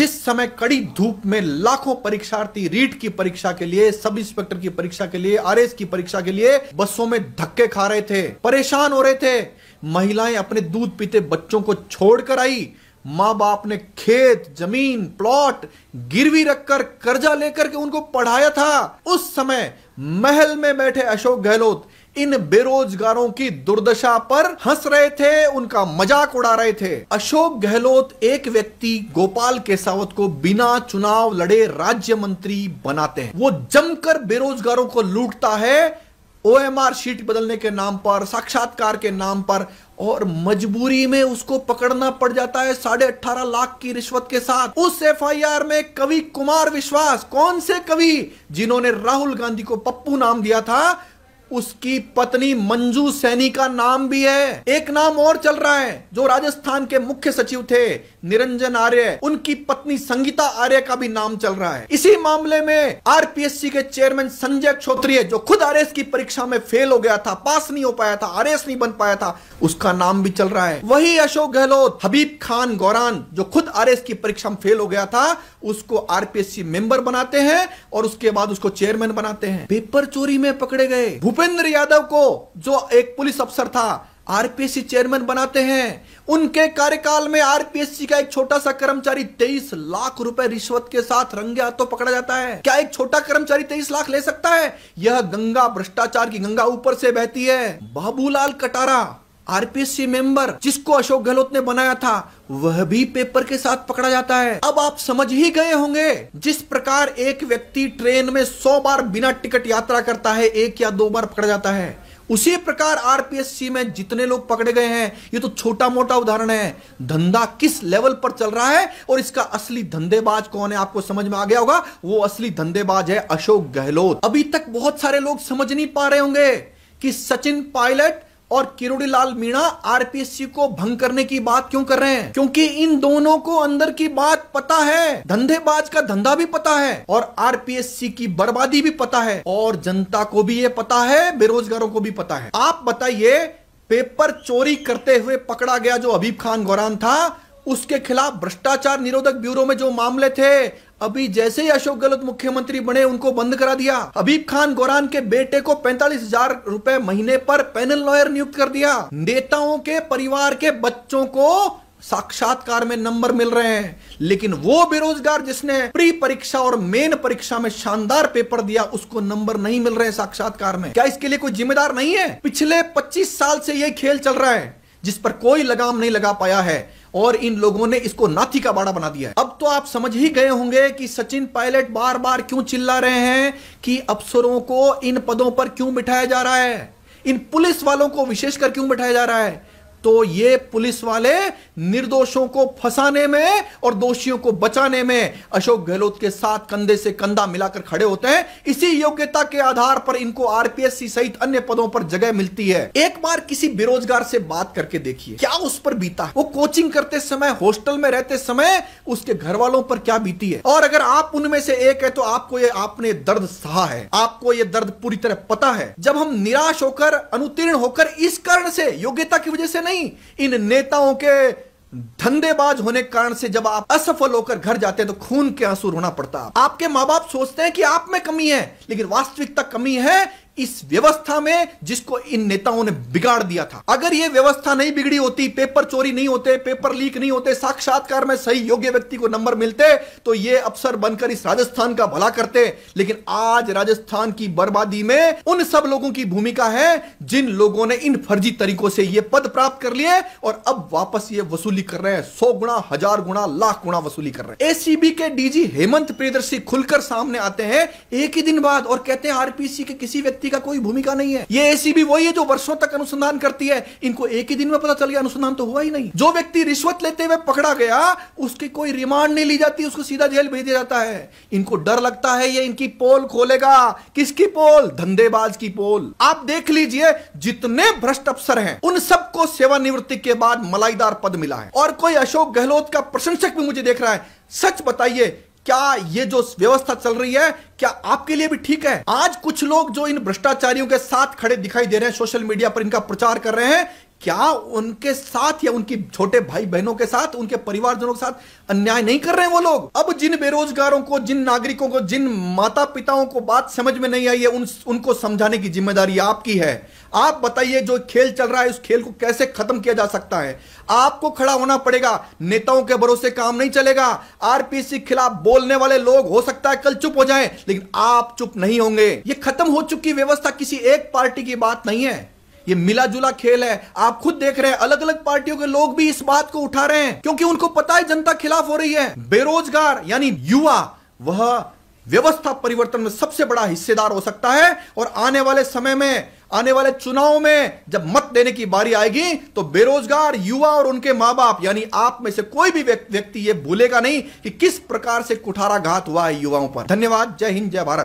जिस समय कड़ी धूप में लाखों परीक्षार्थी रीट की परीक्षा के लिए सब इंस्पेक्टर की परीक्षा के लिए आर की परीक्षा के लिए बसों में धक्के खा रहे थे परेशान हो रहे थे महिलाएं अपने दूध पीते बच्चों को छोड़कर आई माँ बाप ने खेत जमीन प्लॉट गिरवी रखकर कर्जा लेकर के उनको पढ़ाया था उस समय महल में बैठे अशोक गहलोत इन बेरोजगारों की दुर्दशा पर हंस रहे थे उनका मजाक उड़ा रहे थे अशोक गहलोत एक व्यक्ति गोपाल केसावत को बिना चुनाव लड़े राज्य मंत्री बनाते हैं वो जमकर बेरोजगारों को लूटता है ओएमआर शीट बदलने के नाम पर साक्षात्कार के नाम पर और मजबूरी में उसको पकड़ना पड़ जाता है साढ़े अठारह लाख की रिश्वत के साथ उस एफआईआर में कवि कुमार विश्वास कौन से कवि जिन्होंने राहुल गांधी को पप्पू नाम दिया था उसकी पत्नी मंजू सैनी का नाम भी है एक नाम और चल रहा है जो राजस्थान के मुख्य सचिव थे निरंजन आर्य उनकी पत्नी संगीता आर्य का भी नाम चल रहा है इसी मामले में आरपीएससी के चेयरमैन संजय छोत्री जो खुद आर की परीक्षा में फेल हो गया था पास नहीं हो पाया था आर नहीं बन पाया था उसका नाम भी चल रहा है वही अशोक गहलोत हबीब खान गौरान जो खुद आर की परीक्षा में फेल हो गया था उसको आरपीएससी मेंबर बनाते हैं और उसके बाद उसको चेयरमैन बनाते हैं पेपर चोरी में पकड़े गए भूप भूपेंद्र यादव को जो एक पुलिस अफसर था आरपीएससी चेयरमैन बनाते हैं उनके कार्यकाल में आरपीएससी का एक छोटा सा कर्मचारी 23 लाख रुपए रिश्वत के साथ रंगे हाथों पकड़ा जाता है क्या एक छोटा कर्मचारी 23 लाख ले सकता है यह गंगा भ्रष्टाचार की गंगा ऊपर से बहती है बाबूलाल कटारा आरपीएससी मेंबर जिसको अशोक गहलोत ने बनाया था वह भी पेपर के साथ पकड़ा जाता है अब आप समझ ही गए होंगे जिस प्रकार एक व्यक्ति ट्रेन में सौ बार बिना टिकट यात्रा करता है एक या दो बार पकड़ा जाता है उसी प्रकार आरपीएससी में जितने लोग पकड़े गए हैं ये तो छोटा मोटा उदाहरण है धंधा किस लेवल पर चल रहा है और इसका असली धंधेबाज कौन है आपको समझ में आ गया होगा वो असली धंधेबाज है अशोक गहलोत अभी तक बहुत सारे लोग समझ नहीं पा रहे होंगे कि सचिन पायलट और किरोड़ी लाल मीणा आरपीएससी को भंग करने की बात क्यों कर रहे हैं क्योंकि इन दोनों को अंदर की बात पता है धंधेबाज का धंधा भी पता है और आरपीएससी की बर्बादी भी पता है और जनता को भी ये पता है बेरोजगारों को भी पता है आप बताइए पेपर चोरी करते हुए पकड़ा गया जो अबीब खान गौरान था उसके खिलाफ भ्रष्टाचार निरोधक ब्यूरो में जो मामले थे अभी जैसे ही अशोक गहलोत मुख्यमंत्री बने उनको बंद करा दिया हबीब खान गोरान के बेटे को पैंतालीस हजार रूपए महीने पर पैनल लॉयर नियुक्त कर दिया नेताओं के परिवार के बच्चों को साक्षात्कार में नंबर मिल रहे हैं लेकिन वो बेरोजगार जिसने प्री परीक्षा और मेन परीक्षा में शानदार पेपर दिया उसको नंबर नहीं मिल रहे हैं साक्षात्कार में क्या इसके लिए कोई जिम्मेदार नहीं है पिछले 25 साल से ये खेल चल रहा है जिस पर कोई लगाम नहीं लगा पाया है और इन लोगों ने इसको नाथी का बाड़ा बना दिया है अब तो आप समझ ही गए होंगे कि सचिन पायलट बार बार क्यों चिल्ला रहे हैं कि अफसरों को इन पदों पर क्यों बिठाया जा रहा है इन पुलिस वालों को विशेषकर क्यों बिठाया जा रहा है तो ये पुलिस वाले निर्दोषों को फंसाने में और दोषियों को बचाने में अशोक गहलोत के साथ कंधे से कंधा मिलाकर खड़े होते हैं इसी योग्यता के आधार पर इनको आरपीएससी सहित अन्य पदों पर जगह मिलती है एक बार किसी बेरोजगार से बात करके देखिए क्या उस पर बीता वो कोचिंग करते समय हॉस्टल में रहते समय उसके घर वालों पर क्या बीती है और अगर आप उनमें से एक है तो आपको ये आपने दर्द सहा है आपको ये दर्द पूरी तरह पता है जब हम निराश होकर अनुतीर्ण होकर इस कारण से योग्यता की वजह से नहीं इन नेताओं के धंधेबाज होने के कारण से जब आप असफल होकर घर जाते हैं तो खून के आंसू रोना पड़ता आपके माँ बाप सोचते हैं कि आप में कमी है लेकिन वास्तविकता कमी है इस व्यवस्था में जिसको इन नेताओं ने बिगाड़ दिया था अगर ये व्यवस्था नहीं बिगड़ी होती पेपर चोरी नहीं होते पेपर लीक नहीं होते साक्षात्कार में सही योग्य व्यक्ति को नंबर मिलते तो ये अफसर बनकर इस राजस्थान का भला करते लेकिन आज राजस्थान की बर्बादी में उन सब लोगों की भूमिका है जिन लोगों ने इन फर्जी तरीकों से यह पद प्राप्त कर लिए और अब वापस ये वसूली कर रहे हैं सौ गुणा हजार गुणा लाख गुणा वसूली कर रहे हैं एसीबी के डीजी हेमंत प्रियदर्शी खुलकर सामने आते हैं एक ही दिन बाद और कहते हैं आरपीसी के किसी व्यक्ति एसीबी का कोई भूमिका नहीं है ये एसीबी वही है जो वर्षों तक अनुसंधान करती है इनको एक ही दिन में पता चल गया अनुसंधान तो हुआ ही नहीं जो व्यक्ति रिश्वत लेते हुए पकड़ा गया उसकी कोई रिमांड नहीं ली जाती उसको सीधा जेल भेज दिया जाता है इनको डर लगता है ये इनकी पोल खोलेगा किसकी पोल धंधेबाज की पोल आप देख लीजिए जितने भ्रष्ट अफसर हैं उन सबको सेवानिवृत्ति के बाद मलाईदार पद मिला है और कोई अशोक गहलोत का प्रशंसक भी मुझे देख रहा है सच बताइए क्या ये जो व्यवस्था चल रही है क्या आपके लिए भी ठीक है आज कुछ लोग जो इन भ्रष्टाचारियों के साथ खड़े दिखाई दे रहे हैं सोशल मीडिया पर इनका प्रचार कर रहे हैं क्या उनके साथ या उनकी छोटे भाई बहनों के साथ उनके परिवारजनों के साथ अन्याय नहीं कर रहे हैं वो लोग अब जिन बेरोजगारों को जिन नागरिकों को जिन माता पिताओं को बात समझ में नहीं आई है उन, उनको समझाने की जिम्मेदारी आपकी है आप बताइए जो खेल चल रहा है उस खेल को कैसे खत्म किया जा सकता है आपको खड़ा होना पड़ेगा नेताओं के भरोसे काम नहीं चलेगा आरपीसी खिलाफ बोलने वाले लोग हो सकता है कल चुप हो जाए लेकिन आप चुप नहीं होंगे ये खत्म हो चुकी व्यवस्था किसी एक पार्टी की बात नहीं है ये मिला जुला खेल है आप खुद देख रहे हैं अलग अलग पार्टियों के लोग भी इस बात को उठा रहे हैं क्योंकि उनको पता है जनता खिलाफ हो रही है बेरोजगार यानी युवा वह व्यवस्था परिवर्तन में सबसे बड़ा हिस्सेदार हो सकता है और आने वाले समय में आने वाले चुनाव में जब मत देने की बारी आएगी तो बेरोजगार युवा और उनके मां बाप यानी आप में से कोई भी व्यक्ति ये भूलेगा नहीं कि किस प्रकार से कुठाराघात हुआ है युवाओं पर धन्यवाद जय हिंद जय भारत